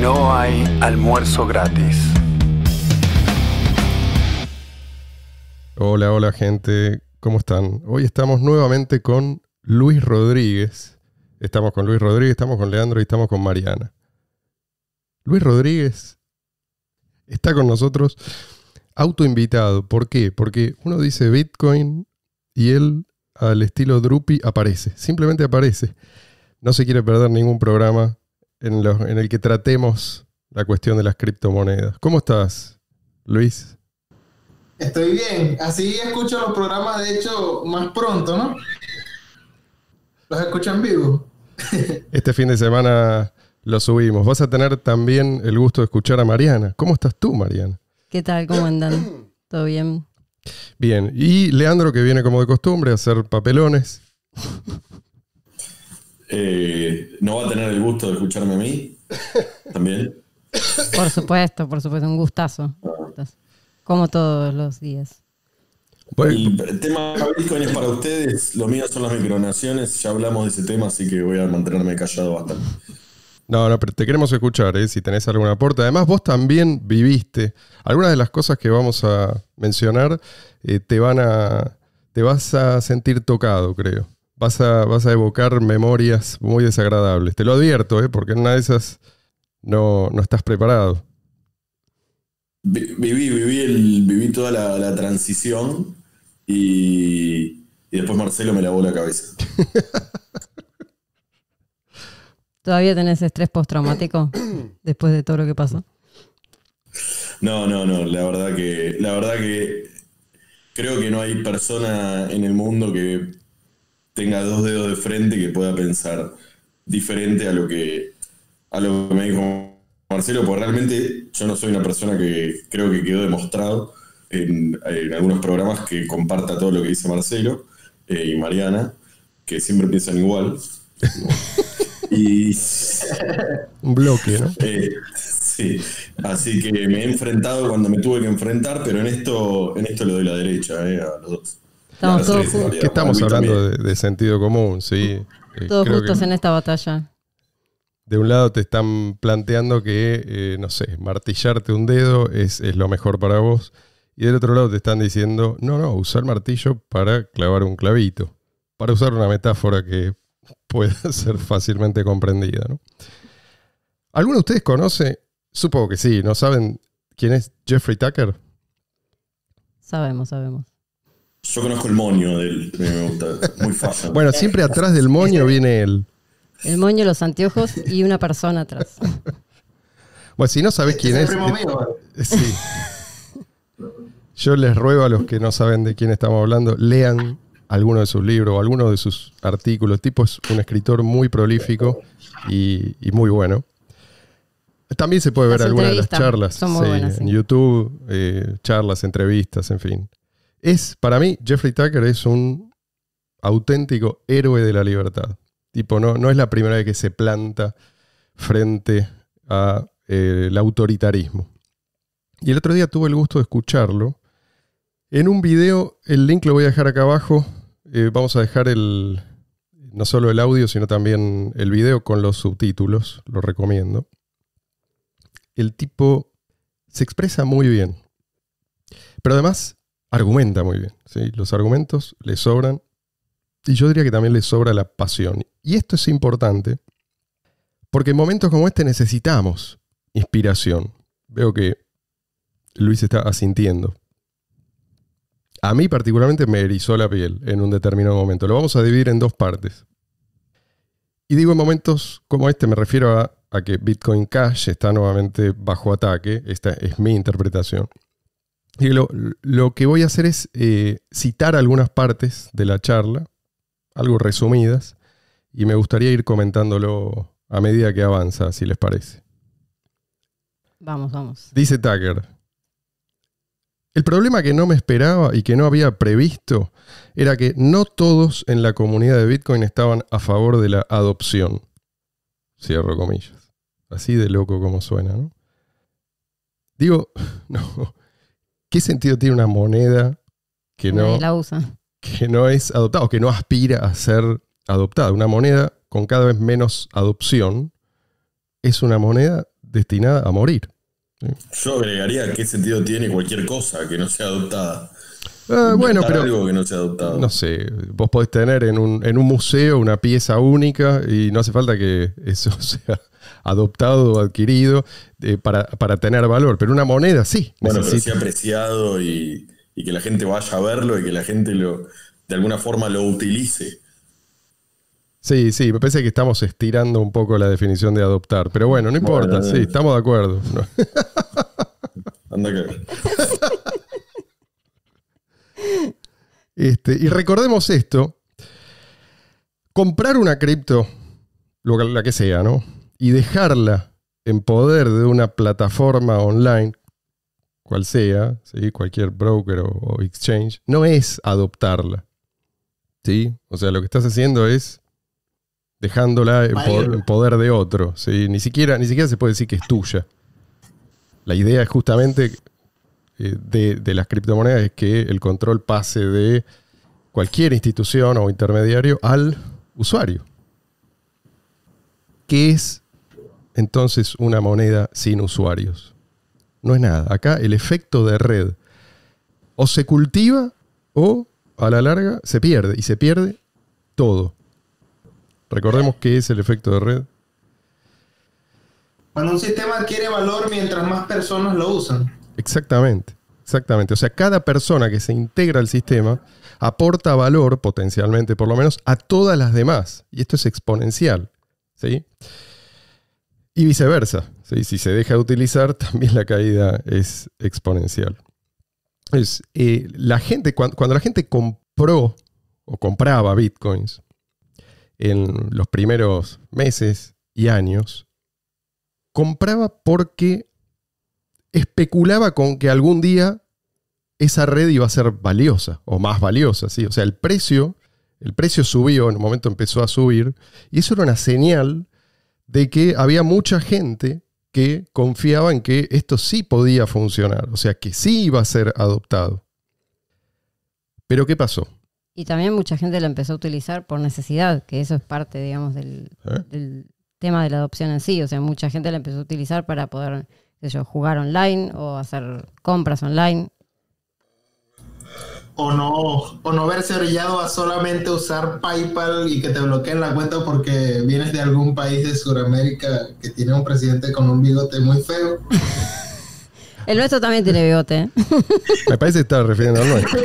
No hay almuerzo gratis. Hola, hola gente, ¿cómo están? Hoy estamos nuevamente con Luis Rodríguez. Estamos con Luis Rodríguez, estamos con Leandro y estamos con Mariana. Luis Rodríguez está con nosotros autoinvitado. ¿Por qué? Porque uno dice Bitcoin y él al estilo Drupi aparece, simplemente aparece. No se quiere perder ningún programa en, el que tratemos la cuestión de las criptomonedas. ¿Cómo estás, Luis? Estoy bien. Así escucho los programas, de hecho, más pronto, ¿no? Los escuchan en vivo. Este fin de semana lo subimos. Vas a tener también el gusto de escuchar a Mariana. ¿Cómo estás tú, Mariana? ¿Qué tal? ¿Cómo andan? ¿Todo bien? Bien. Y Leandro, que viene como de costumbre a hacer papelones. Eh, no va a tener el gusto de escucharme a mí también. Por supuesto, por supuesto, un gustazo. Ah. Como todos los días. El tema es para ustedes, lo mío son las micronaciones, ya hablamos de ese tema, así que voy a mantenerme callado bastante. No, no, pero te queremos escuchar, ¿eh? si tenés algún aporte. Además, vos también viviste. Algunas de las cosas que vamos a mencionar eh, te van a. te vas a sentir tocado, creo vas a, evocar memorias muy desagradables. Te lo advierto, ¿eh? porque en una de esas no, estás preparado. Viví, viví, el, viví toda la, transición y, y después Marcelo me lavó la cabeza. ¿Todavía tenés estrés postraumático después de todo lo que pasó? No, no, no. La verdad que, la verdad que creo que no hay persona en el mundo que tenga dos dedos de frente que pueda pensar diferente a lo que, a lo que me dijo Marcelo, porque realmente yo no soy una persona que creo que quedó demostrado en, algunos programas que comparta todo lo que dice Marcelo eh, y Mariana, que siempre piensan igual. y un bloque, ¿no? Eh, sí, así que me he enfrentado cuando me tuve que enfrentar, pero en esto, en esto lo doy la derecha eh, a los dos. Estamos que estamos hablando de, sentido común, sí. Todos eh, Creo justos en esta batalla. De un lado te están planteando que, eh, no sé, martillarte un dedo es, lo mejor para vos. Y del otro lado te están diciendo, no, no, usar martillo para clavar un clavito. Para usar una metáfora que pueda ser fácilmente comprendida. ¿no? ¿Alguno de ustedes conoce, supongo que sí, ¿no saben quién es Jeffrey Tucker? Sabemos, sabemos. Yo conozco el moño de me gusta, muy fácil. Bueno, siempre atrás del moño viene él. El moño, los anteojos y una persona atrás. Bueno, si no sabes quién es. Eh. sí. Yo les ruego a los que no saben de quién estamos hablando, lean alguno de sus libros o alguno de sus artículos. El tipo es un escritor muy prolífico y, muy bueno. También se puede ver algunas de las charlas en YouTube, eh, charlas, entrevistas, en fin. Es, para mí, Jeffrey Tucker es un auténtico héroe de la libertad. Tipo, no, no es la primera vez que se planta frente al eh, autoritarismo. Y el otro día tuve el gusto de escucharlo. En un video, el link lo voy a dejar acá abajo. Eh, vamos a dejar el, no solo el audio, sino también el video con los subtítulos. Lo recomiendo. El tipo se expresa muy bien. Pero además argumenta muy bien. ¿sí? Los argumentos le sobran y yo diría que también le sobra la pasión. Y esto es importante porque en momentos como este necesitamos inspiración. Veo que Luis está asintiendo. A mí particularmente me erizó la piel en un determinado momento. Lo vamos a dividir en dos partes. Y digo en momentos como este me refiero a, a que Bitcoin Cash está nuevamente bajo ataque. Esta es mi interpretación lo, que voy a hacer es eh, citar algunas partes de la charla, algo resumidas, y me gustaría ir comentándolo a medida que avanza, si les parece. Vamos, vamos. Dice Tucker. El problema que no me esperaba y que no había previsto era que no todos en la comunidad de Bitcoin estaban a favor de la adopción. Cierro comillas. Así de loco como suena, ¿no? Digo, no, ¿Qué sentido tiene una moneda que no, que no es adoptada o que no aspira a ser adoptada? Una moneda con cada vez menos adopción es una moneda destinada a morir. Yo agregaría qué sentido tiene cualquier cosa que no sea adoptada. Ah, bueno, pero. que no se ha adoptado. No sé, vos podés tener en un, museo una pieza única y no hace falta que eso sea adoptado o adquirido eh, para, tener valor, pero una moneda sí. Bueno, necesita. se apreciado y, que la gente vaya a verlo y que la gente lo de alguna forma lo utilice. Sí, sí, me parece que estamos estirando un poco la definición de adoptar, pero bueno, no importa, sí, estamos de acuerdo. Anda que... Este, y recordemos esto, comprar una cripto, la que sea, ¿no? Y dejarla en poder de una plataforma online, cual sea, cualquier broker o, exchange, no es adoptarla. ¿sí? O sea, lo que estás haciendo es dejándola en, poder, poder de otro. ¿sí? Ni, siquiera, ni siquiera se puede decir que es tuya. La idea es justamente eh, de, las criptomonedas es que el control pase de cualquier institución o intermediario al usuario. ¿Qué es entonces una moneda sin usuarios? No es nada. Acá el efecto de red o se cultiva o a la larga se pierde y se pierde todo. Recordemos qué es el efecto de red. Cuando un sistema adquiere valor mientras más personas lo usan. Exactamente, exactamente. O sea, cada persona que se integra al sistema aporta valor, potencialmente por lo menos, a todas las demás. Y esto es exponencial. ¿sí? Y viceversa. Si se deja de utilizar, también la caída es exponencial. Es, eh, la gente, cuando, cuando la gente compró o compraba bitcoins en los primeros meses y años, compraba porque especulaba con que algún día esa red iba a ser valiosa o más valiosa, ¿sí? O sea, el precio, el precio subió, en un momento empezó a subir, y eso era una señal de que había mucha gente que confiaba en que esto sí podía funcionar, o sea, que sí iba a ser adoptado. Pero ¿qué pasó? Y también mucha gente la empezó a utilizar por necesidad, que eso es parte, digamos, del, ¿Eh? del tema de la adopción en sí, o sea, mucha gente la empezó a utilizar para poder ellos jugar online o hacer compras online. O no, o no verse orillado a solamente usar PayPal y que te bloqueen la cuenta porque vienes de algún país de Sudamérica que tiene un presidente con un bigote muy feo. El nuestro también tiene bigote. ¿eh? Me parece que estaba refiriendo al nuestro.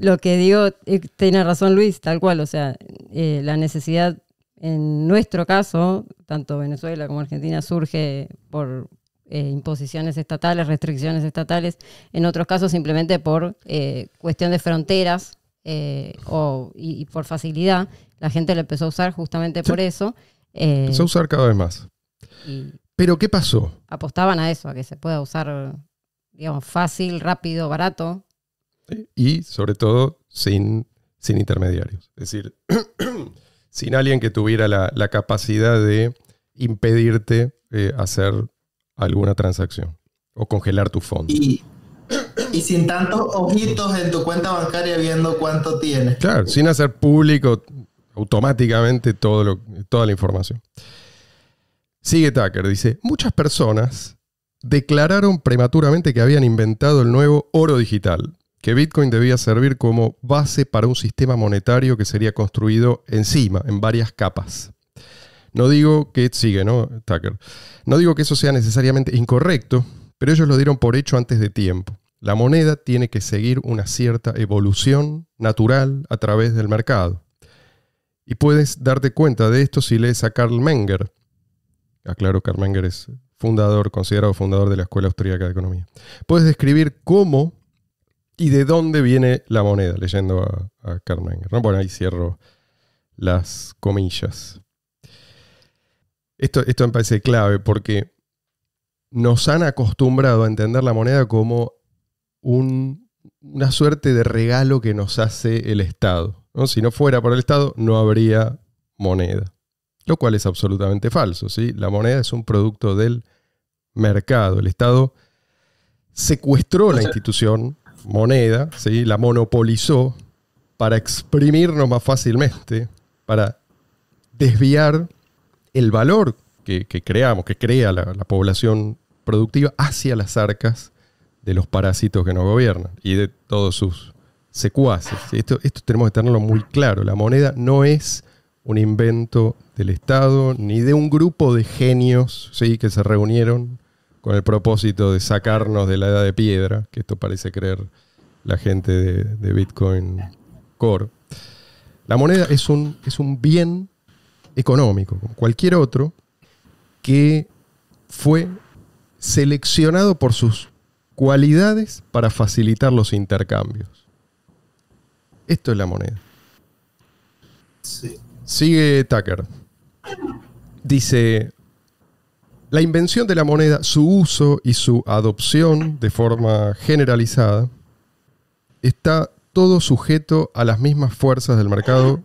Lo que digo, eh, tiene razón Luis, tal cual, o sea, eh, la necesidad en nuestro caso, tanto Venezuela como Argentina surge por eh, imposiciones estatales, restricciones estatales, en otros casos simplemente por eh, cuestión de fronteras eh, y, por facilidad. La gente la empezó a usar justamente por eso. empezó a usar cada vez más. ¿Pero qué pasó? Apostaban a eso, a que se pueda usar, digamos, fácil, rápido, barato. Y sobre todo sin, sin intermediarios. Es decir, sin alguien que tuviera la, capacidad de impedirte eh, hacer alguna transacción o congelar tu fondo. Y, y, sin tantos ojitos en tu cuenta bancaria viendo cuánto tienes. Claro, sin hacer público automáticamente todo lo, toda la información. Sigue Tucker, dice, muchas personas declararon prematuramente que habían inventado el nuevo oro digital que Bitcoin debía servir como base para un sistema monetario que sería construido encima, en varias capas. No digo que sigue, ¿no, Tucker? No digo que eso sea necesariamente incorrecto, pero ellos lo dieron por hecho antes de tiempo. La moneda tiene que seguir una cierta evolución natural a través del mercado. Y puedes darte cuenta de esto si lees a Karl Menger. Aclaro, Karl Menger es fundador, considerado fundador de la Escuela Austríaca de Economía. Puedes describir cómo ¿Y de dónde viene la moneda? Leyendo a, Carmen. Bueno, ahí cierro las comillas. Esto, esto me parece clave porque nos han acostumbrado a entender la moneda como una suerte de regalo que nos hace el Estado. Si no fuera por el Estado, no habría moneda. Lo cual es absolutamente falso. La moneda es un producto del mercado. El Estado secuestró la institución moneda, ¿sí? la monopolizó para exprimirnos más fácilmente, para desviar el valor que, creamos, que crea la, población productiva hacia las arcas de los parásitos que nos gobiernan y de todos sus secuaces. Esto, esto tenemos que tenerlo muy claro. La moneda no es un invento del Estado ni de un grupo de genios ¿sí? que se reunieron con el propósito de sacarnos de la edad de piedra, que esto parece creer la gente de, Bitcoin Core. La moneda es un, es un bien económico, como cualquier otro, que fue seleccionado por sus cualidades para facilitar los intercambios. Esto es la moneda. Sigue Tucker. Dice, la invención de la moneda, su uso y su adopción de forma generalizada está todo sujeto a las mismas fuerzas del mercado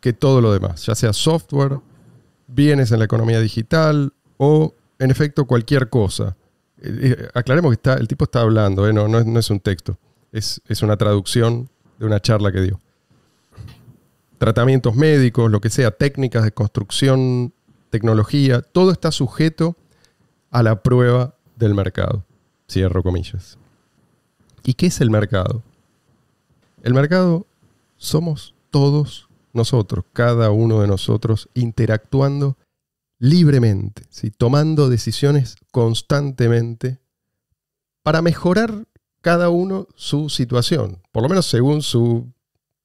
que todo lo demás, ya sea software, bienes en la economía digital o, en efecto, cualquier cosa. Eh, eh, aclaremos que está, el tipo está hablando, eh, no, es, un texto, es una traducción de una charla que dio. Tratamientos médicos, lo que sea, técnicas de construcción tecnología, todo está sujeto a la prueba del mercado. Cierro comillas. ¿Y qué es el mercado? El mercado somos todos nosotros, cada uno de nosotros interactuando libremente, tomando decisiones constantemente para mejorar cada uno su situación, por lo menos según su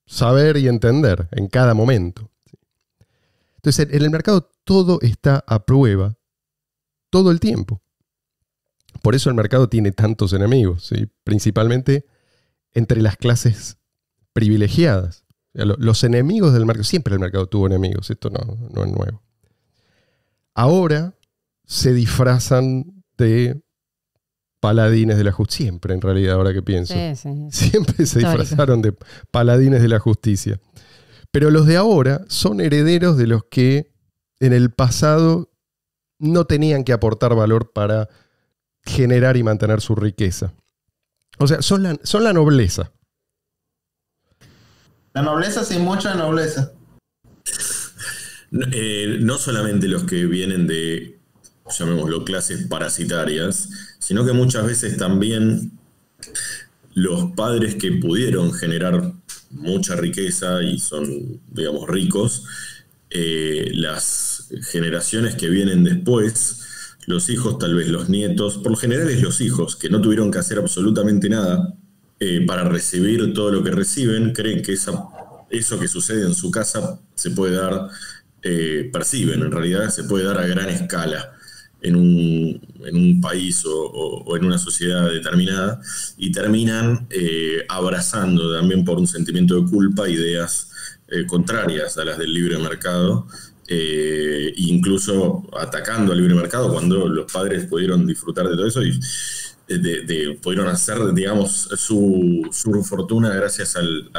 saber y entender en cada momento. Entonces, en el mercado todo está a prueba todo el tiempo. Por eso el mercado tiene tantos enemigos, principalmente entre las clases privilegiadas. Los enemigos del mercado, siempre el mercado tuvo enemigos, esto no, no es nuevo. Ahora se disfrazan de paladines de la justicia, siempre en realidad, ahora que pienso. Siempre se disfrazaron de paladines de la justicia. Pero los de ahora son herederos de los que en el pasado no tenían que aportar valor para generar y mantener su riqueza. O sea, son la, son la nobleza. La nobleza, sí, mucha nobleza. no eh, solamente los que vienen de, llamémoslo, clases parasitarias, sino que muchas veces también los padres que pudieron generar mucha riqueza y son, digamos, ricos, eh, las generaciones que vienen después, los hijos, tal vez los nietos, por lo general es los hijos, que no tuvieron que hacer absolutamente nada eh, para recibir todo lo que reciben, creen que eso que sucede en su casa se puede dar, eh, perciben en realidad, se puede dar a gran escala en un, país o, en una sociedad determinada y terminan eh, abrazando también por un sentimiento de culpa ideas eh, contrarias a las del libre mercado. Eh, e incluso atacando al libre mercado cuando los padres pudieron disfrutar de todo eso y pudieron hacer, digamos, su, su fortuna gracias al,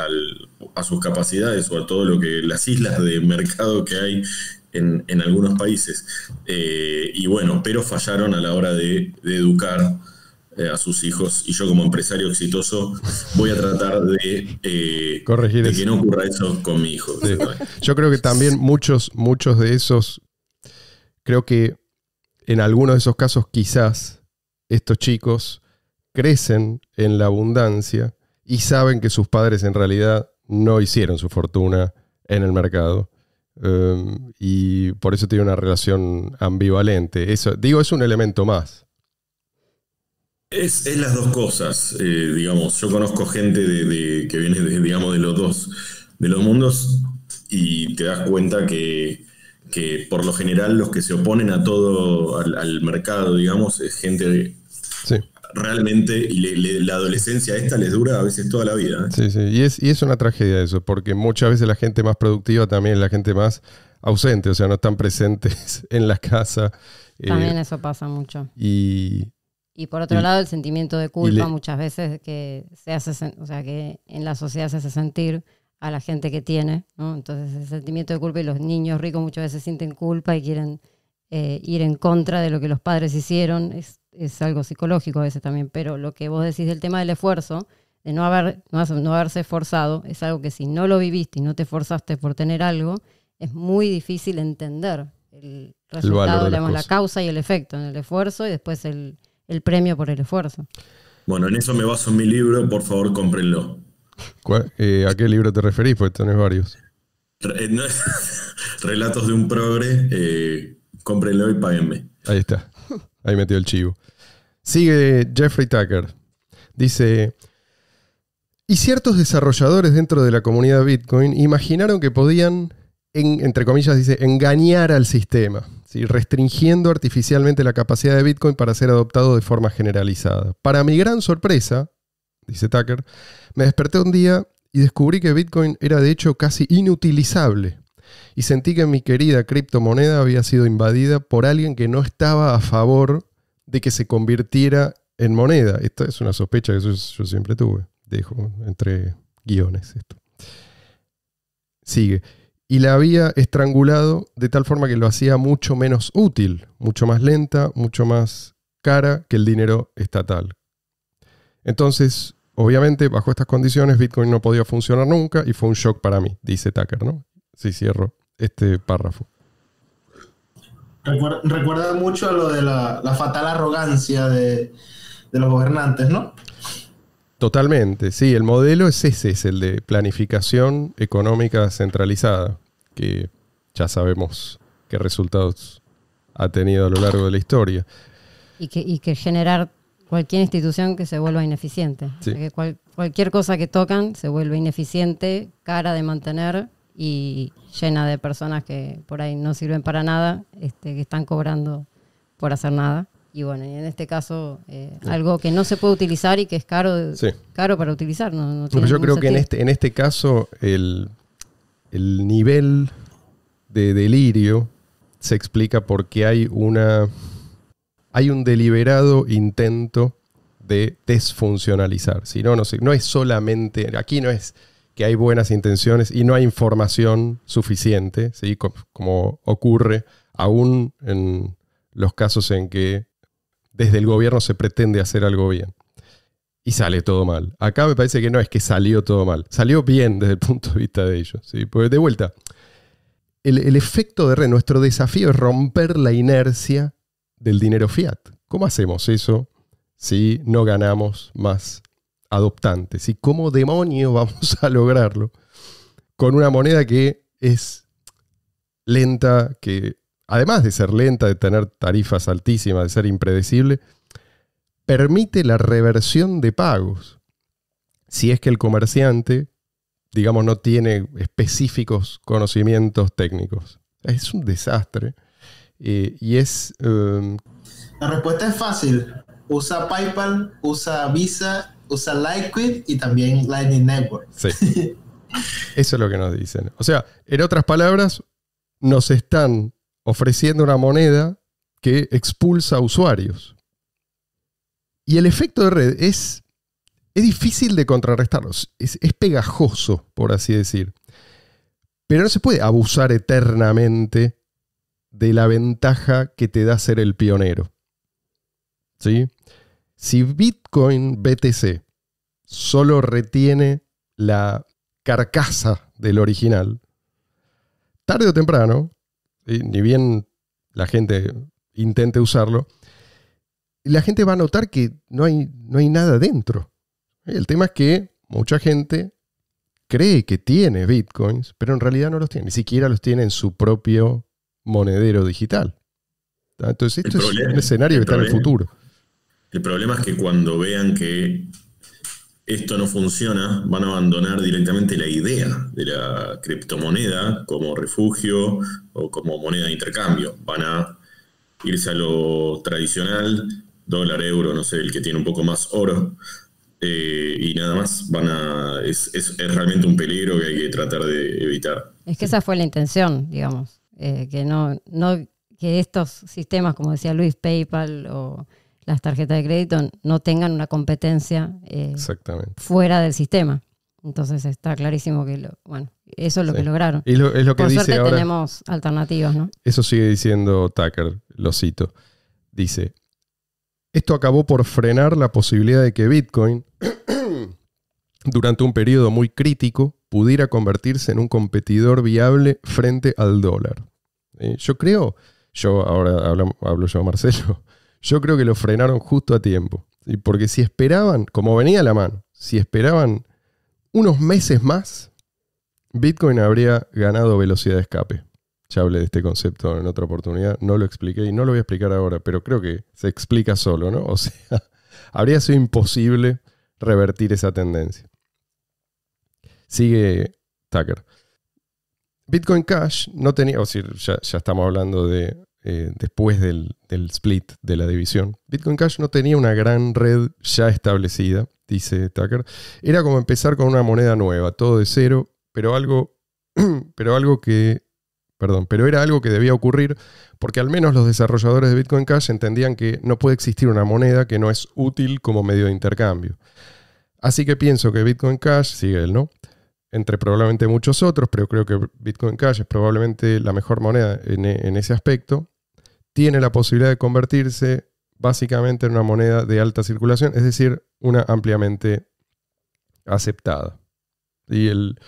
a sus capacidades o a todo lo que las islas de mercado que hay en, algunos países. Eh, y bueno, pero fallaron a la hora de, educar eh, a sus hijos y yo como empresario exitoso voy a tratar de, eh, que no ocurra eso con mi hijo. Yo creo que también muchos, muchos de esos, creo que en algunos de esos casos quizás estos chicos crecen en la abundancia y saben que sus padres en realidad no hicieron su fortuna en el mercado Em, y por eso tiene una relación ambivalente. Eso, digo, es un elemento más. Es, las dos cosas, eh, digamos. Yo conozco gente que viene, de, digamos, de los dos, de los mundos y te das cuenta que, por lo general los que se oponen a todo, al, mercado, digamos, es gente sí realmente, la adolescencia esta les dura a veces toda la vida. ¿eh? Sí, sí, y es, y es una tragedia eso, porque muchas veces la gente más productiva también es la gente más ausente, o sea, no están presentes en la casa. Eh, también eso pasa mucho. Y, y por otro lado, el sentimiento de culpa muchas veces que se hace, o sea, que en la sociedad se hace sentir a la gente que tiene, ¿no? Entonces, el sentimiento de culpa y los niños ricos muchas veces sienten culpa y quieren eh, ir en contra de lo que los padres hicieron. Es es algo psicológico a veces también, pero lo que vos decís del tema del esfuerzo, de no, haber, no, haberse esforzado, es algo que si no lo viviste y no te esforzaste por tener algo, es muy difícil entender el resultado, la causa y el efecto en el esfuerzo y después el, premio por el esfuerzo. Bueno, en eso me baso en mi libro, por favor, cómprenlo. Eh, ¿A qué libro te referís? Porque tenés varios. Eh, relatos de un progre, eh, cómprenlo y páguenme. Ahí está. Ahí metió el chivo. Sigue Jeffrey Tucker. Dice, y ciertos desarrolladores dentro de la comunidad Bitcoin imaginaron que podían, entre comillas, dice, engañar al sistema, restringiendo artificialmente la capacidad de Bitcoin para ser adoptado de forma generalizada. Para mi gran sorpresa, dice Tucker, me desperté un día y descubrí que Bitcoin era de hecho casi inutilizable y sentí que mi querida criptomoneda había sido invadida por alguien que no estaba a favor de que se convirtiera en moneda. Esta es una sospecha que yo, siempre tuve. Dejo entre guiones esto. Sigue. Y la había estrangulado de tal forma que lo hacía mucho menos útil, mucho más lenta, mucho más cara que el dinero estatal. Entonces, obviamente, bajo estas condiciones, Bitcoin no podía funcionar nunca y fue un shock para mí, dice Tucker, ¿no? si cierro este párrafo. Recuerda, mucho a lo de la, fatal arrogancia de, los gobernantes, ¿no? Totalmente, sí, el modelo es ese, es el de planificación económica centralizada, que ya sabemos qué resultados ha tenido a lo largo de la historia. Y que, generar cualquier institución que se vuelva ineficiente. que cualquier cosa que tocan se vuelve ineficiente, cara de mantener y llena de personas que por ahí no sirven para nada, este, que están cobrando por hacer nada. Y bueno, en este caso, eh, algo que no se puede utilizar y que es caro, caro para utilizar. yo creo que en este, en este caso el, nivel de delirio se explica porque hay una hay un deliberado intento de desfuncionalizar. Si no, no, no es solamente. Aquí no es que hay buenas intenciones y no hay información suficiente, ¿sí? como ocurre aún en los casos en que desde el gobierno se pretende hacer algo bien. Y sale todo mal. Acá me parece que no es que salió todo mal. Salió bien desde el punto de vista de ellos. ¿sí? Pues de vuelta, el, el efecto de nuestro desafío es romper la inercia del dinero fiat. ¿Cómo hacemos eso si no ganamos más adoptantes. ¿Y cómo demonio vamos a lograrlo con una moneda que es lenta, que además de ser lenta, de tener tarifas altísimas, de ser impredecible, permite la reversión de pagos? Si es que el comerciante, digamos, no tiene específicos conocimientos técnicos. Es un desastre. Eh, y es... Eh, la respuesta es fácil. Usa PayPal, usa Visa usa Liquid y también Lightning Network. Sí. Eso es lo que nos dicen. O sea, en otras palabras, nos están ofreciendo una moneda que expulsa usuarios. Y el efecto de red es, es difícil de contrarrestarlos. Es, es pegajoso, por así decir. Pero no se puede abusar eternamente de la ventaja que te da ser el pionero. ¿Sí? Si Bitcoin BTC solo retiene la carcasa del original, tarde o temprano, ni bien la gente intente usarlo, la gente va a notar que no hay, no hay nada dentro. El tema es que mucha gente cree que tiene bitcoins, pero en realidad no los tiene, ni siquiera los tiene en su propio monedero digital. Entonces, esto es un escenario que está en el futuro. El problema es que cuando vean que esto no funciona, van a abandonar directamente la idea de la criptomoneda como refugio o como moneda de intercambio. Van a irse a lo tradicional, dólar, euro, no sé, el que tiene un poco más oro. Eh, y nada más, van a, es, realmente un peligro que hay que tratar de evitar. Es que esa fue la intención, digamos, eh, que, no, no, que estos sistemas, como decía Luis, PayPal o las tarjetas de crédito no tengan una competencia eh, fuera del sistema. Entonces está clarísimo que, eso es lo que lograron. Y que Por suerte tenemos alternativas, ¿no? Eso sigue diciendo Tucker, lo cito. Dice, esto acabó por frenar la posibilidad de que Bitcoin, durante un periodo muy crítico, pudiera convertirse en un competidor viable frente al dólar. Eh, yo creo, yo ahora hablo, hablo yo a Marcelo, yo creo que lo frenaron justo a tiempo. y Porque si esperaban, como venía la mano, si esperaban unos meses más, Bitcoin habría ganado velocidad de escape. Ya hablé de este concepto en otra oportunidad, no lo expliqué y no lo voy a explicar ahora, pero creo que se explica solo, ¿no? O sea, habría sido imposible revertir esa tendencia. Sigue Tucker. Bitcoin Cash no tenía, o sea, ya estamos hablando de eh, después del, split de la división. Bitcoin Cash no tenía una gran red ya establecida, dice Tucker. Era como empezar con una moneda nueva, todo de cero, pero algo, pero algo que... Perdón, pero era algo que debía ocurrir porque al menos los desarrolladores de Bitcoin Cash entendían que no puede existir una moneda que no es útil como medio de intercambio. Así que pienso que Bitcoin Cash, sigue él, ¿no? Entre probablemente muchos otros, pero creo que Bitcoin Cash es probablemente la mejor moneda en ese aspecto tiene la posibilidad de convertirse básicamente en una moneda de alta circulación, es decir, una ampliamente aceptada. Y él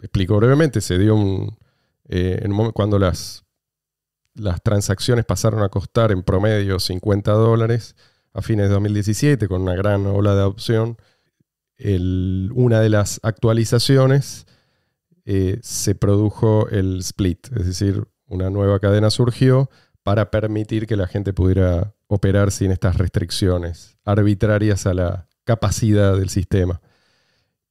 explicó brevemente, se dio un, eh, cuando las, las transacciones pasaron a costar en promedio 50 dólares a fines de 2017 con una gran ola de adopción. una de las actualizaciones eh, se produjo el split, es decir, una nueva cadena surgió para permitir que la gente pudiera operar sin estas restricciones arbitrarias a la capacidad del sistema.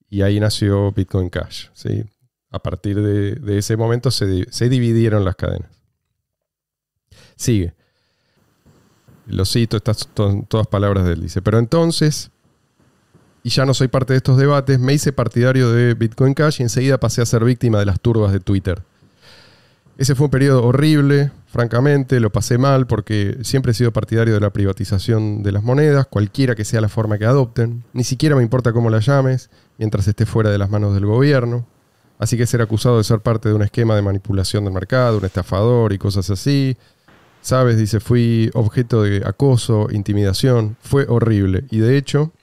Y ahí nació Bitcoin Cash. ¿sí? A partir de, ese momento se, se, dividieron las cadenas. Sigue. Lo cito, estas son todas palabras de él. Dice, pero entonces, y ya no soy parte de estos debates, me hice partidario de Bitcoin Cash y enseguida pasé a ser víctima de las turbas de Twitter ese fue un periodo horrible, francamente, lo pasé mal porque siempre he sido partidario de la privatización de las monedas, cualquiera que sea la forma que adopten. Ni siquiera me importa cómo la llames, mientras esté fuera de las manos del gobierno. Así que ser acusado de ser parte de un esquema de manipulación del mercado, un estafador y cosas así. Sabes, dice, fui objeto de acoso, intimidación, fue horrible. Y de hecho,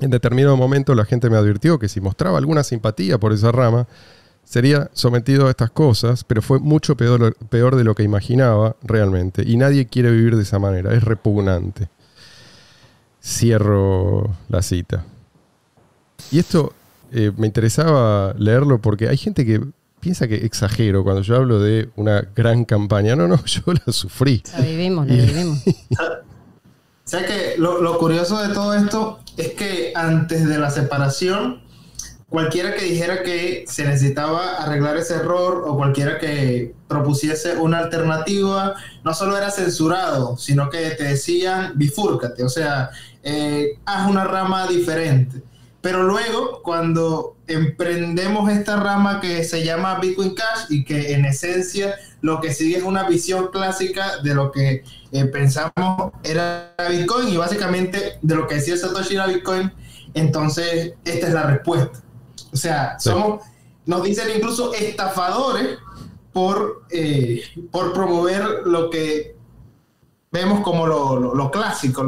en determinado momento la gente me advirtió que si mostraba alguna simpatía por esa rama, sería sometido a estas cosas, pero fue mucho peor, peor de lo que imaginaba realmente. Y nadie quiere vivir de esa manera, es repugnante. Cierro la cita. Y esto eh, me interesaba leerlo porque hay gente que piensa que exagero cuando yo hablo de una gran campaña. No, no, yo la sufrí. La vivimos, la vivimos. ¿Sabes que lo curioso de todo esto es que antes de la separación, cualquiera que dijera que se necesitaba arreglar ese error o cualquiera que propusiese una alternativa, no solo era censurado, sino que te decían bifúrcate, o sea, eh, haz una rama diferente. Pero luego, cuando emprendemos esta rama que se llama Bitcoin Cash y que en esencia lo que sigue es una visión clásica de lo que eh, pensamos era Bitcoin y básicamente de lo que decía Satoshi era Bitcoin, entonces esta es la respuesta. O sea, somos, nos dicen incluso estafadores eh, por, promover lo que vemos como lo, clásico,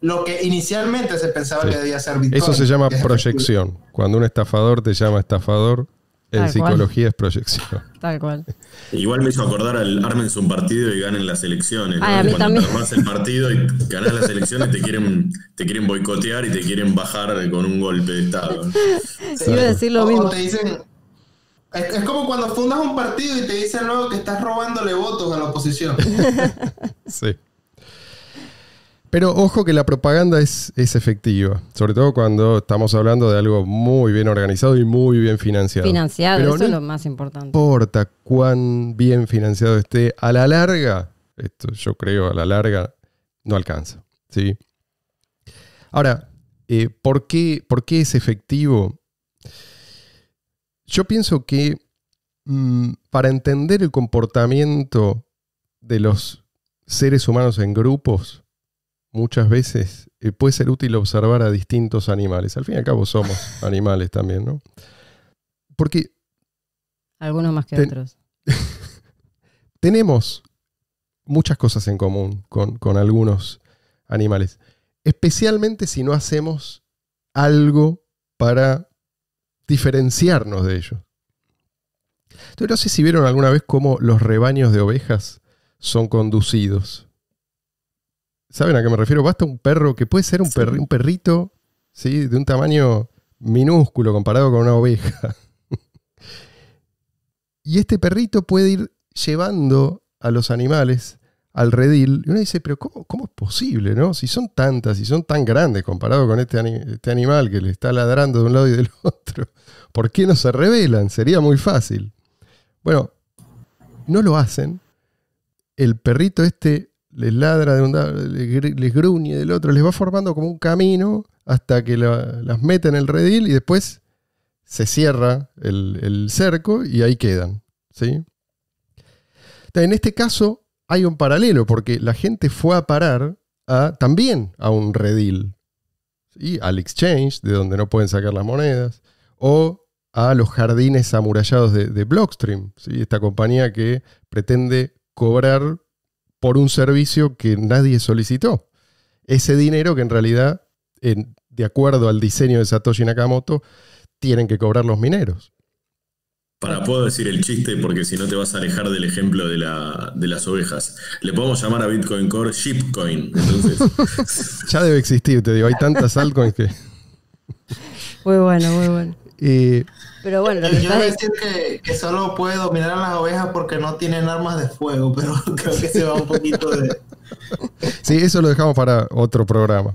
lo, que inicialmente se pensaba que debía ser Eso se llama proyección. Cuando un estafador te llama estafador, en eh, psicología es proyección. Tal cual. Igual me hizo acordar al armen un partido y ganen las elecciones. Ah, a mí el partido y ganas las elecciones te quieren, te quieren boicotear y te quieren bajar con un golpe de estado. Sí, iba a decir lo mismo. Te dicen, es, como cuando fundas un partido y te dicen luego que estás robándole votos a la oposición. sí. Pero ojo que la propaganda es, es, efectiva, sobre todo cuando estamos hablando de algo muy bien organizado y muy bien financiado. Financiado, eso es lo más importante. No importa cuán bien financiado esté, a la larga, esto yo creo a la larga, no alcanza. ¿sí? Ahora, eh, ¿por, qué, ¿por es efectivo? Yo pienso que mm, para entender el comportamiento de los seres humanos en grupos, muchas veces eh, puede ser útil observar a distintos animales. Al fin y al cabo somos animales también, ¿no? Porque... Algunos más que otros. tenemos muchas cosas en común con, algunos animales, especialmente si no hacemos algo para diferenciarnos de ellos. no sé si vieron alguna vez cómo los rebaños de ovejas son conducidos. ¿Saben a qué me refiero? Basta un perro que puede ser un, un perrito, ¿sí? De un tamaño minúsculo comparado con una oveja. y este perrito puede ir llevando a los animales al redil. Y uno dice, pero ¿cómo, es posible, no? Si son tantas, si son tan grandes comparado con este, este animal que le está ladrando de un lado y del otro, ¿por qué no se rebelan? Sería muy fácil. Bueno, no lo hacen. El perrito este les ladra de un lado, les, gruñe del otro, les va formando como un camino hasta que las mete en el redil y después se cierra el, cerco y ahí quedan. ¿sí? En este caso hay un paralelo porque la gente fue a parar a, también a un redil, y al exchange, de donde no pueden sacar las monedas, o a los jardines amurallados de, Blockstream, ¿sí? esta compañía que pretende cobrar por un servicio que nadie solicitó. Ese dinero que en realidad, de acuerdo al diseño de Satoshi Nakamoto, tienen que cobrar los mineros. Para, puedo decir el chiste porque si no te vas a alejar del ejemplo de, la, de las ovejas. Le podemos llamar a Bitcoin Core Shipcoin. ya debe existir, te digo, hay tantas altcoins que... Muy bueno, muy bueno. Eh, pero bueno, Yo decir que, solo puede dominar a las ovejas porque no tienen armas de fuego, pero creo que se va un poquito de. Sí, eso lo dejamos para otro programa.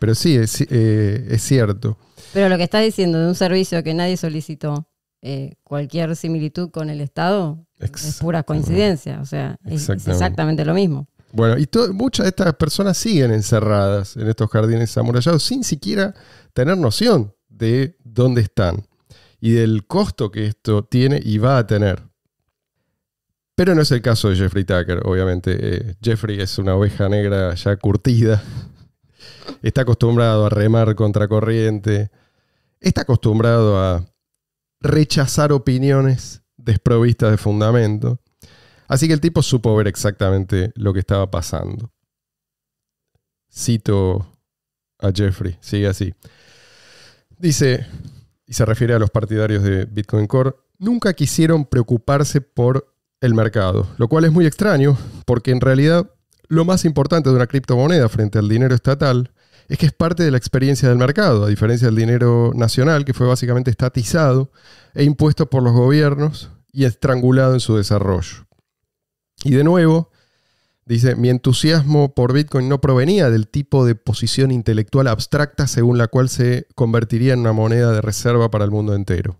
Pero sí, eh, es, cierto. Pero lo que estás diciendo de un servicio que nadie solicitó, eh, cualquier similitud con el Estado, es pura coincidencia. O sea, es exactamente lo mismo. Bueno, y muchas de estas personas siguen encerradas en estos jardines amurallados sin siquiera tener noción de dónde están y del costo que esto tiene y va a tener. Pero no es el caso de Jeffrey Tucker, obviamente. Eh, Jeffrey es una oveja negra ya curtida. Está acostumbrado a remar contra corriente. Está acostumbrado a rechazar opiniones desprovistas de fundamento. Así que el tipo supo ver exactamente lo que estaba pasando. Cito a Jeffrey, sigue así. Dice, y se refiere a los partidarios de Bitcoin Core, nunca quisieron preocuparse por el mercado, lo cual es muy extraño porque en realidad lo más importante de una criptomoneda frente al dinero estatal es que es parte de la experiencia del mercado, a diferencia del dinero nacional que fue básicamente estatizado e impuesto por los gobiernos y estrangulado en su desarrollo. Y de nuevo, Dice, mi entusiasmo por Bitcoin no provenía del tipo de posición intelectual abstracta según la cual se convertiría en una moneda de reserva para el mundo entero.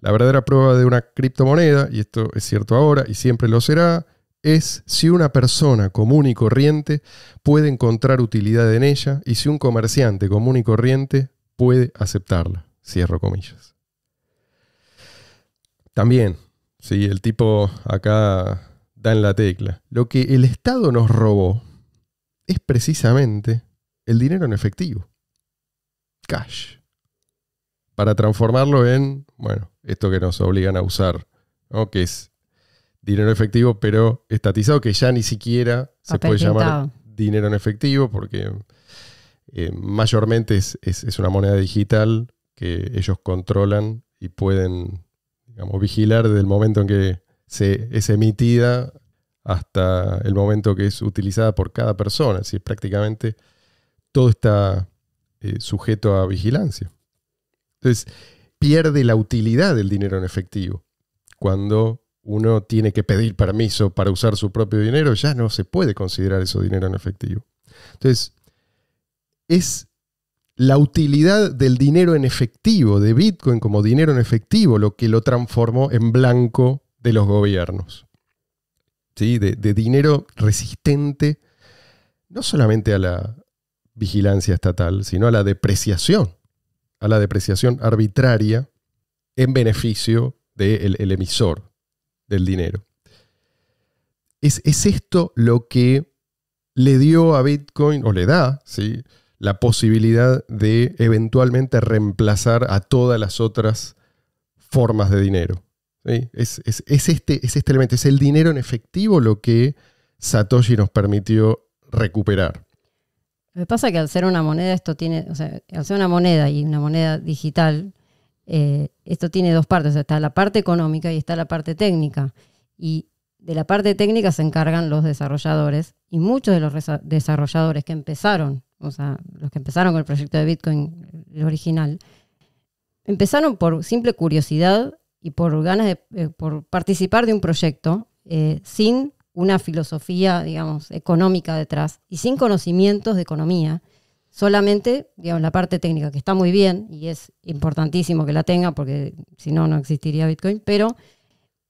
La verdadera prueba de una criptomoneda, y esto es cierto ahora y siempre lo será, es si una persona común y corriente puede encontrar utilidad en ella y si un comerciante común y corriente puede aceptarla. Cierro comillas. También, si el tipo acá dan la tecla. Lo que el Estado nos robó es precisamente el dinero en efectivo, cash, para transformarlo en, bueno, esto que nos obligan a usar, que es dinero efectivo, pero estatizado, que ya ni siquiera se puede llamar dinero en efectivo, porque eh, mayormente es, es una moneda digital que ellos controlan y pueden digamos, vigilar desde el momento en que se, es emitida hasta el momento que es utilizada por cada persona. Es prácticamente todo está eh, sujeto a vigilancia. Entonces, pierde la utilidad del dinero en efectivo. Cuando uno tiene que pedir permiso para usar su propio dinero, ya no se puede considerar eso dinero en efectivo. Entonces, es la utilidad del dinero en efectivo, de Bitcoin como dinero en efectivo, lo que lo transformó en blanco de los gobiernos, ¿sí? de, dinero resistente no solamente a la vigilancia estatal, sino a la depreciación, a la depreciación arbitraria en beneficio del el emisor del dinero. Es, esto lo que le dio a Bitcoin, o le da, ¿sí? la posibilidad de eventualmente reemplazar a todas las otras formas de dinero. Este, es, este, elemento, es el dinero en efectivo lo que Satoshi nos permitió recuperar. Lo que pasa es que al ser una moneda, esto tiene, o sea, al una moneda y una moneda digital, eh, esto tiene dos partes, está la parte económica y está la parte técnica. Y de la parte técnica se encargan los desarrolladores y muchos de los desarrolladores que empezaron, o sea, los que empezaron con el proyecto de Bitcoin, el original, empezaron por simple curiosidad y por ganas de eh, por participar de un proyecto eh, sin una filosofía, digamos, económica detrás y sin conocimientos de economía, solamente, digamos, la parte técnica, que está muy bien y es importantísimo que la tenga porque si no, no existiría Bitcoin, pero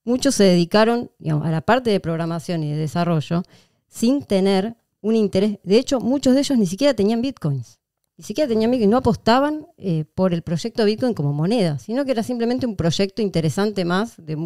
muchos se dedicaron, a la parte de programación y de desarrollo sin tener un interés. De hecho, muchos de ellos ni siquiera tenían Bitcoins. Ni siquiera amigos y no apostaban eh, por el proyecto Bitcoin como moneda, sino que era simplemente un proyecto interesante más, de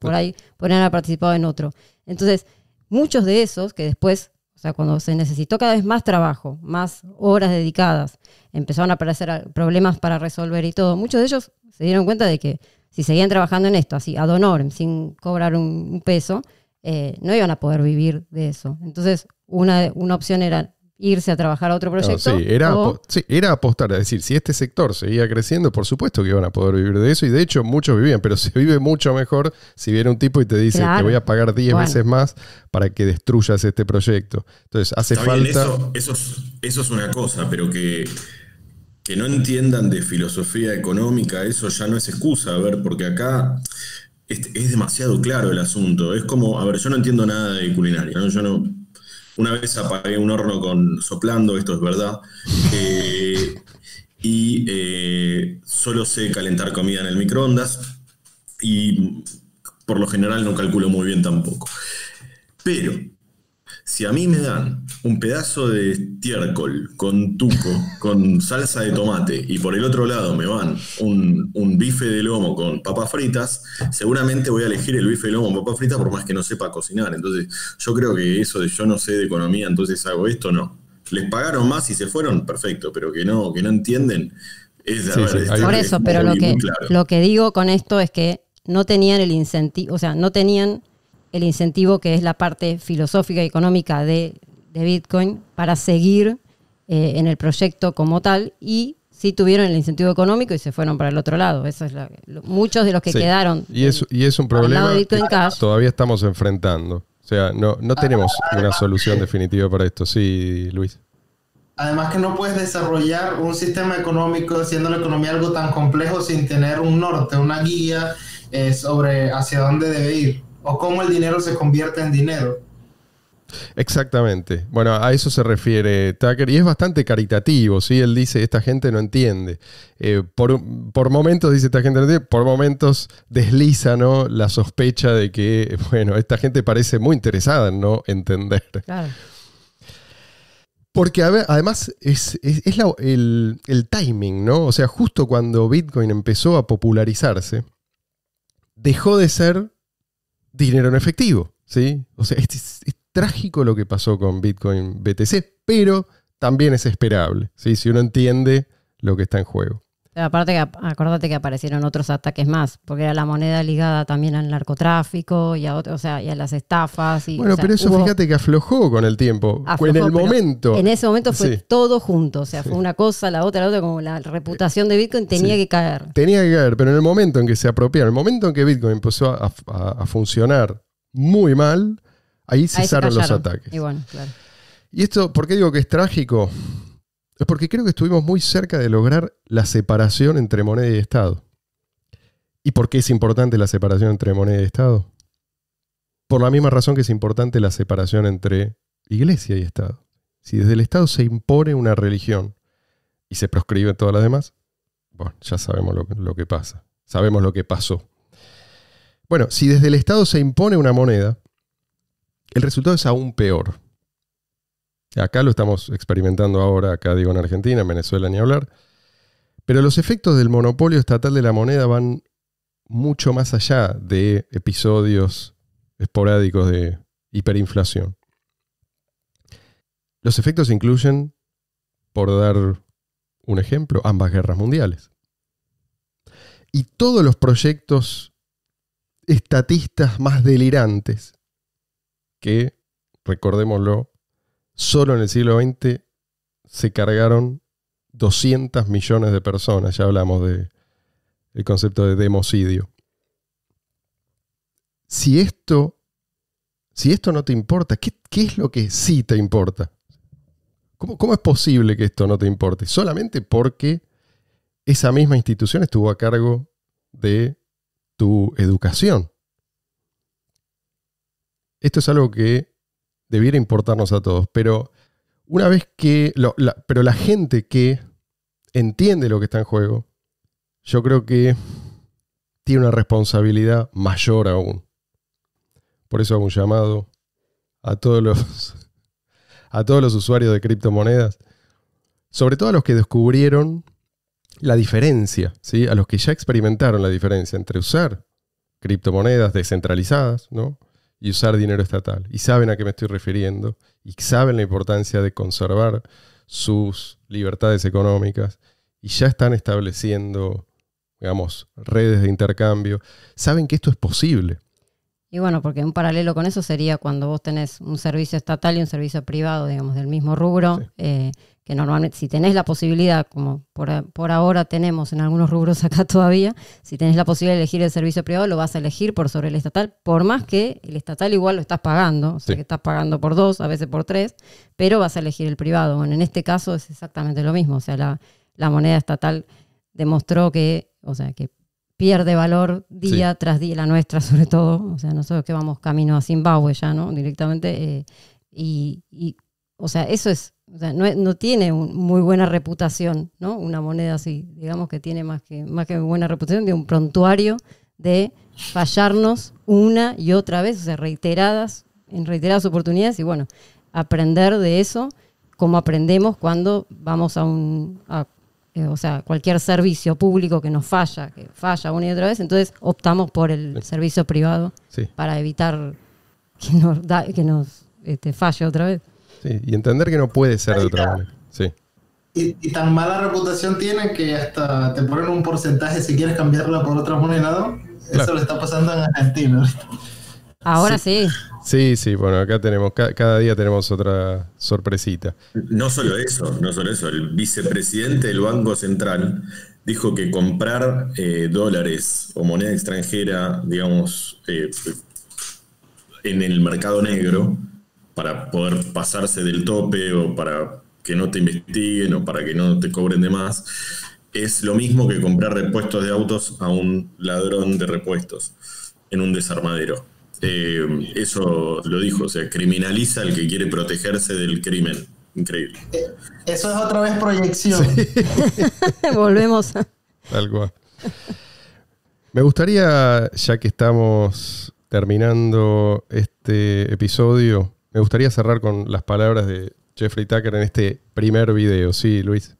por ahí podrían haber participado en otro. Entonces, muchos de esos que después, o sea, cuando se necesitó cada vez más trabajo, más horas dedicadas, empezaron a aparecer problemas para resolver y todo, muchos de ellos se dieron cuenta de que si seguían trabajando en esto, así, ad honorem, sin cobrar un, peso, eh, no iban a poder vivir de eso. Entonces, una, una opción era irse a trabajar a otro proyecto. sí, era, era apostar, es decir, si este sector seguía creciendo, por supuesto que iban a poder vivir de eso y de hecho muchos vivían, pero se vive mucho mejor si viene un tipo y te dice, te voy a pagar 10 veces más para que destruyas este proyecto. Entonces, hace falta... eso, eso, es, una cosa, pero que, que no entiendan de filosofía económica, eso ya no es excusa, a ver, porque acá... Es, es demasiado claro el asunto. Es como, a ver, yo no entiendo nada de culinaria, yo no, una vez apagué un horno con soplando, esto es verdad. Eh, y eh, solo sé calentar comida en el microondas y por lo general no calculo muy bien tampoco. Pero si a mí me dan un pedazo de estiércol con tuco, con salsa de tomate, y por el otro lado me van un, bife de lomo con papas fritas, seguramente voy a elegir el bife de lomo con papas fritas por más que no sepa cocinar. Entonces, yo creo que eso de yo no sé de economía, entonces hago esto, no. Les pagaron más y se fueron, perfecto, pero que no, que no entienden. Es, por eso, pero lo que, lo que digo con esto es que no tenían el incentivo, o sea, no tenían el incentivo que es la parte filosófica y económica de, Bitcoin para seguir eh, en el proyecto como tal y si tuvieron el incentivo económico y se fueron para el otro lado. Eso es muchos de los que quedaron. Y es, y es un problema que todavía estamos enfrentando. O sea, no, no tenemos una solución definitiva para esto. Sí, Luis. Además que no puedes desarrollar un sistema económico, haciendo la economía algo tan complejo, sin tener un norte, una guía eh, sobre hacia dónde debe ir o cómo el dinero se convierte en dinero. Exactamente. Bueno, a eso se refiere Tucker y es bastante caritativo, ¿sí? Él dice, esta gente no entiende. Eh, por, momentos, dice, esta gente no entiende, por momentos desliza ¿no? la sospecha de que, bueno, esta gente parece muy interesada en no entender. Claro. Porque además es, el, el timing, ¿no? O sea, justo cuando Bitcoin empezó a popularizarse, dejó de ser dinero en efectivo. ¿sí? O sea, es, trágico lo que pasó con Bitcoin BTC, pero también es esperable, ¿sí? si uno entiende lo que está en juego aparte, que, acuérdate que aparecieron otros ataques más, porque era la moneda ligada también al narcotráfico y a, o sea, y a las estafas. Y, bueno, pero eso fíjate que aflojó con el tiempo, en el momento. En ese momento fue todo junto, o sea, fue una cosa, la otra, la otra, como la reputación de Bitcoin tenía que caer. Tenía que caer, pero en el momento en que se apropiaron, en el momento en que Bitcoin empezó a, funcionar muy mal, ahí cesaron los ataques. Y bueno, claro. Y esto, ¿por qué digo que es trágico? es porque creo que estuvimos muy cerca de lograr la separación entre moneda y Estado. ¿Y por qué es importante la separación entre moneda y Estado? Por la misma razón que es importante la separación entre iglesia y Estado. Si desde el Estado se impone una religión y se proscribe todas las demás, bueno, ya sabemos lo que pasa. Sabemos lo que pasó. Bueno, si desde el Estado se impone una moneda, el resultado es aún peor. Acá lo estamos experimentando ahora, acá digo en Argentina, en Venezuela ni hablar. Pero los efectos del monopolio estatal de la moneda van mucho más allá de episodios esporádicos de hiperinflación. Los efectos incluyen, por dar un ejemplo, ambas guerras mundiales. Y todos los proyectos estatistas más delirantes que, recordémoslo, solo en el siglo XX se cargaron 200 millones de personas. Ya hablamos del concepto de democidio. Si esto, si esto no te importa, ¿qué, es lo que sí te importa? ¿Cómo es posible que esto no te importe? Solamente porque esa misma institución estuvo a cargo de tu educación. Esto es algo que debiera importarnos a todos, pero una vez que, la, pero la gente que entiende lo que está en juego, yo creo que tiene una responsabilidad mayor aún. Por eso hago un llamado a todos los, a todos los usuarios de criptomonedas, sobre todo a los que descubrieron la diferencia, a los que ya experimentaron la diferencia entre usar criptomonedas descentralizadas, ¿no? y usar dinero estatal. Y saben a qué me estoy refiriendo y saben la importancia de conservar sus libertades económicas y ya están estableciendo, digamos, redes de intercambio. Saben que esto es posible. Y bueno, porque un paralelo con eso sería cuando vos tenés un servicio estatal y un servicio privado, digamos, del mismo rubro, eh, que normalmente si tenés la posibilidad, como por, ahora tenemos en algunos rubros acá todavía, si tenés la posibilidad de elegir el servicio privado, lo vas a elegir por sobre el estatal, por más que el estatal igual lo estás pagando, o sea que estás pagando por dos, a veces por tres, pero vas a elegir el privado. Bueno, en este caso es exactamente lo mismo, o sea, la, moneda estatal demostró que, o sea, que pierde valor día tras día, la nuestra sobre todo, o sea, nosotros que vamos camino a Zimbabue ya, ¿no? Directamente, eh, y, o sea, eso es no, tiene muy buena reputación, ¿no? Una moneda así, digamos que tiene más que, más que buena reputación, de un prontuario de fallarnos una y otra vez, o sea, reiteradas, en reiteradas oportunidades, y bueno, aprender de eso, como aprendemos cuando vamos a un, eh, o sea, cualquier servicio público que nos falla, que falla una y otra vez, entonces optamos por el servicio privado para evitar que nos, da, que nos este, falle otra vez y entender que no puede ser de otra manera. Sí. Y, tan mala reputación tiene que hasta te ponen un porcentaje si quieres cambiarla por otra moneda. Eso lo está pasando en Argentina. Ahora sí. sí. Sí, bueno, acá tenemos, cada, día tenemos otra sorpresita. No solo eso, no solo eso. El vicepresidente del Banco Central dijo que comprar eh, dólares o moneda extranjera, digamos, eh, en el mercado negro, para poder pasarse del tope o para que no te investiguen o para que no te cobren de más, es lo mismo que comprar repuestos de autos a un ladrón de repuestos en un desarmadero. Eh, eso lo dijo, o sea, criminaliza al que quiere protegerse del crimen. Increíble. Eh, eso es otra vez proyección. Volvemos. Tal cual. Me gustaría, ya que estamos terminando este episodio, me gustaría cerrar con las palabras de Jeffrey Tucker en este primer video. Sí, Luis.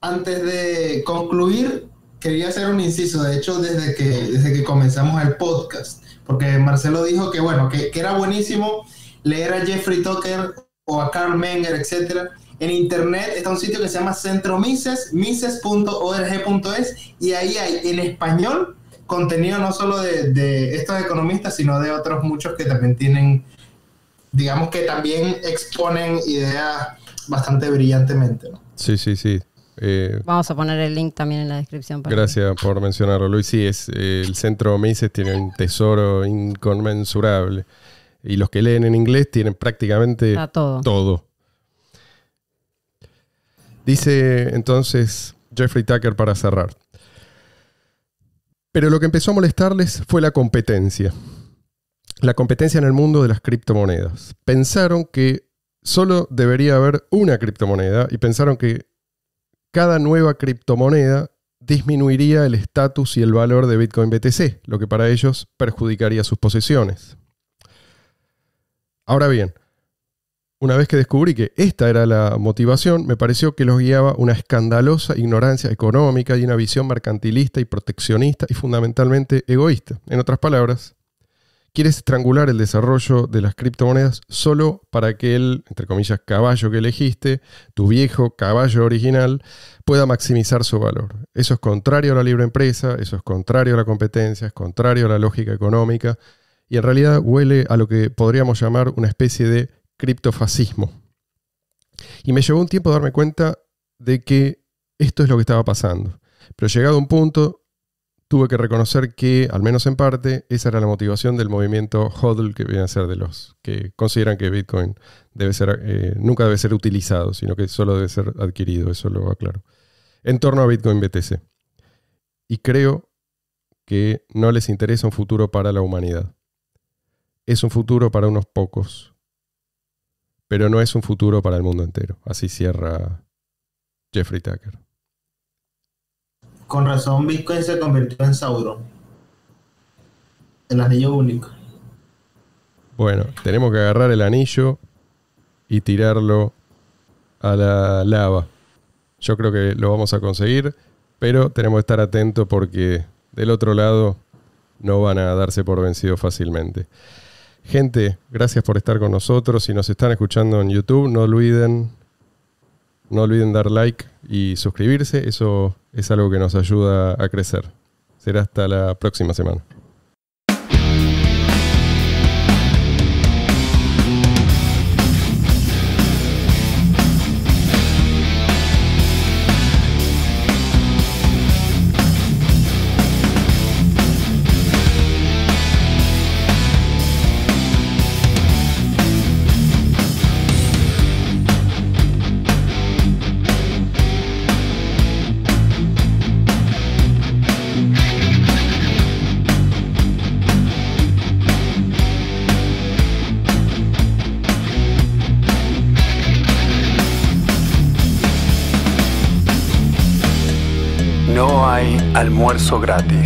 Antes de concluir, quería hacer un inciso, de hecho, desde que, desde que comenzamos el podcast, porque Marcelo dijo que, bueno, que, era buenísimo leer a Jeffrey Tucker o a Carl Menger, etcétera. En internet está un sitio que se llama Centro Mises, mises.org.es, y ahí hay en español contenido no solo de estos economistas, sino de otros muchos que también tienen digamos que también exponen ideas bastante brillantemente. Sí, sí, sí. Eh, Vamos a poner el link también en la descripción. gracias por mencionarlo, Luis. Sí, es, eh, el centro Mises tiene un tesoro inconmensurable. Y los que leen en inglés tienen prácticamente todo. todo. Dice entonces Jeffrey Tucker para cerrar. Pero lo que empezó a molestarles fue la competencia la competencia en el mundo de las criptomonedas. Pensaron que solo debería haber una criptomoneda y pensaron que cada nueva criptomoneda disminuiría el estatus y el valor de Bitcoin BTC, lo que para ellos perjudicaría sus posesiones. Ahora bien, una vez que descubrí que esta era la motivación, me pareció que los guiaba una escandalosa ignorancia económica y una visión mercantilista y proteccionista y fundamentalmente egoísta. En otras palabras, Quieres estrangular el desarrollo de las criptomonedas solo para que el, entre comillas, caballo que elegiste, tu viejo caballo original, pueda maximizar su valor. Eso es contrario a la libre empresa, eso es contrario a la competencia, es contrario a la lógica económica y en realidad huele a lo que podríamos llamar una especie de criptofascismo. Y me llevó un tiempo darme cuenta de que esto es lo que estaba pasando. Pero llegado a un punto, tuve que reconocer que, al menos en parte, esa era la motivación del movimiento HODL que viene a ser de los que consideran que Bitcoin debe ser, eh, nunca debe ser utilizado, sino que solo debe ser adquirido, eso lo aclaro. En torno a Bitcoin BTC. Y creo que no les interesa un futuro para la humanidad. Es un futuro para unos pocos, pero no es un futuro para el mundo entero. Así cierra Jeffrey Tucker. Con razón Bitcoin se convirtió en Sauron. El anillo único. Bueno, tenemos que agarrar el anillo y tirarlo a la lava. Yo creo que lo vamos a conseguir, pero tenemos que estar atentos porque del otro lado no van a darse por vencidos fácilmente. Gente, gracias por estar con nosotros. Si nos están escuchando en YouTube, no olviden no olviden dar like y suscribirse. Eso es algo que nos ayuda a crecer. Será hasta la próxima semana. So gratis.